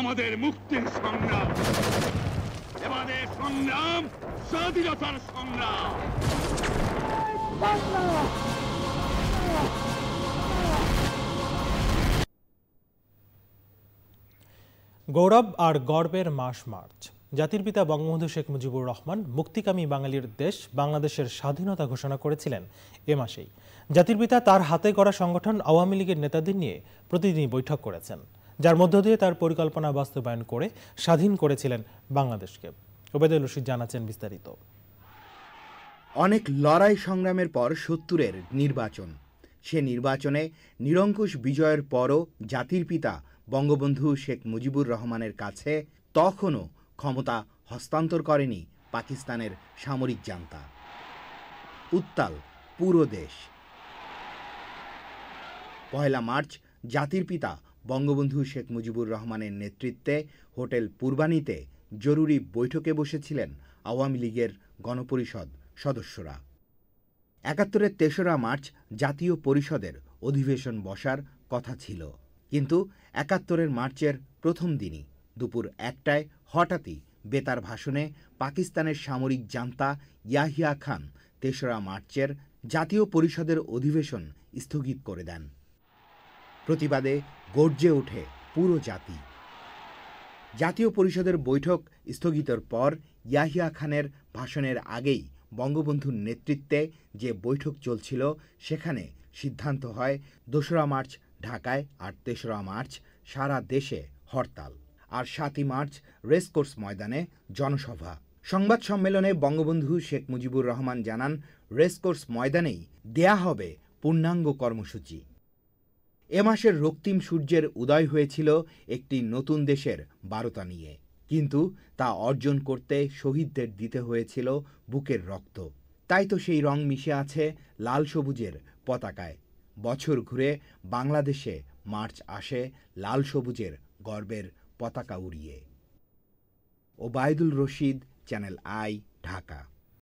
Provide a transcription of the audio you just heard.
আমাদের মুক্তির সংগ্রাম এবারে সংগ্রাম স্বাধীনতার সংগ্রাম গৌরব আর গর্বের মাস মার্চ জাতির পিতা বঙ্গবন্ধু শেখ মুজিবুর রহমান মুক্তিকামী বাঙালির দেশ বাংলাদেশের স্বাধীনতা ঘোষণা করেছিলেন এ মাসেই জাতির পিতা তার হাতে গড়া সংগঠন আওয়ামী লীগের নেতাদের নিয়ে প্রতিদিনই বৈঠক করেছেন যার মধ্য দিয়ে তার পরিকল্পনা বাস্তবায়ন করে স্বাধীন করেছিলেন বাংলাদেশকে ওবেদুল রশিদ জানাচ্ছেন বিস্তারিত অনেক লড়াই সংগ্রামের পর সত্তরের নির্বাচন সে নির্বাচনে নিরঙ্কুশ বিজয়ের পরও জাতির পিতা বঙ্গবন্ধু শেখ মুজিবুর রহমানের কাছে তখনও ক্ষমতা হস্তান্তর করেনি পাকিস্তানের সামরিক জান্তা উত্তাল পুরো দেশ পয়লা মার্চ জাতির পিতা বঙ্গবন্ধু শেখ মুজিবুর রহমানের নেতৃত্বে হোটেল পূর্বাণীতে জরুরি বৈঠকে বসেছিলেন আওয়ামী লীগের গণপরিষদ সদস্যরা একাত্তরের তেসরা মার্চ জাতীয় পরিষদের অধিবেশন বসার কথা ছিল কিন্তু একাত্তরের মার্চের প্রথম দিনই দুপুর একটায় হঠাৎই বেতার ভাষণে পাকিস্তানের সামরিক জান্তা ইয়াহিয়া খান তেসরা মার্চের জাতীয় পরিষদের অধিবেশন স্থগিত করে দেন প্রতিবাদে গর্জে ওঠে পুরো জাতি জাতীয় পরিষদের বৈঠক স্থগিতর পর ইয়াহিয়া খানের ভাষণের আগেই বঙ্গবন্ধুর নেতৃত্বে যে বৈঠক চলছিল সেখানে সিদ্ধান্ত হয় দোসরা মার্চ ঢাকায় আর তেসরা মার্চ সারা দেশে হরতাল আর সাতই মার্চ রেসকোর্স ময়দানে জনসভা সংবাদ সম্মেলনে বঙ্গবন্ধু শেখ মুজিবুর রহমান জানান রেসকোর্স ময়দানেই দেয়া হবে পূর্ণাঙ্গ কর্মসূচি এ মাসের রক্তিম সূর্যের উদয় হয়েছিল একটি নতুন দেশের বারোতা নিয়ে কিন্তু তা অর্জন করতে শহীদদের দিতে হয়েছিল বুকের রক্ত তাই তো সেই রং মিশে আছে লাল সবুজের পতাকায় বছর ঘুরে বাংলাদেশে মার্চ আসে লাল সবুজের গর্বের পতাকা উড়িয়ে ওবায়দুল রশিদ চ্যানেল আই ঢাকা